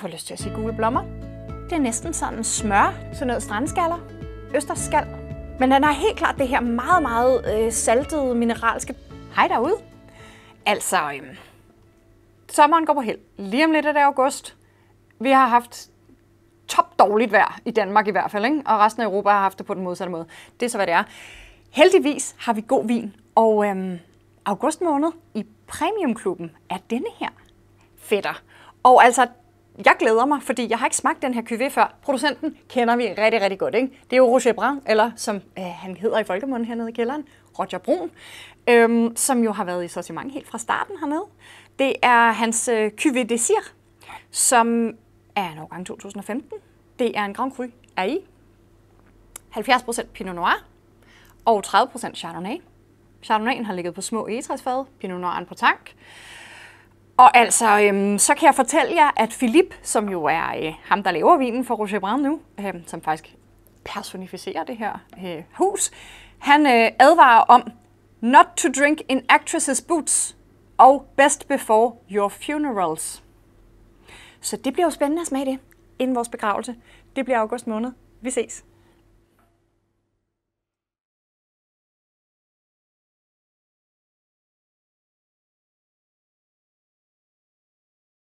får lyst til at sige gule blommer. Det er næsten sådan en smør, sådan noget strandskaller, østerskal. Men den har helt klart det her meget, meget øh, saltede mineralske hej derude. Altså, øh, sommeren går på held. Lige om lidt er det august. Vi har haft top dårligt vejr, i Danmark i hvert fald, ikke? og resten af Europa har haft det på den modsatte måde. Det er så, hvad det er. Heldigvis har vi god vin, og øhm, august måned i Premiumklubben er denne her fætter. Og altså, jeg glæder mig, fordi jeg har ikke smagt den her cuvée før. Producenten kender vi rigtig, rigtig godt. Ikke? Det er jo Roger Brun, eller som øh, han hedder i folkemunden hernede i kælderen, Roger Brun, øhm, som jo har været i sortiment helt fra starten hernede. Det er hans øh, Cuvée Desir, som er en årgang 2015. Det er en Grand Cru AI, 70% Pinot Noir og 30% Chardonnay. Chardonnayen har ligget på små egetræsfade, Pinot Noiren på tank. Og altså, øhm, så kan jeg fortælle jer, at Philip, som jo er øh, ham, der laver vinen for Roger Brown nu, øh, som faktisk personificerer det her øh, hus, han øh, advarer om, not to drink in actresses boots, og best before your funerals. Så det bliver jo spændende at smage det inden vores begravelse. Det bliver august måned. Vi ses.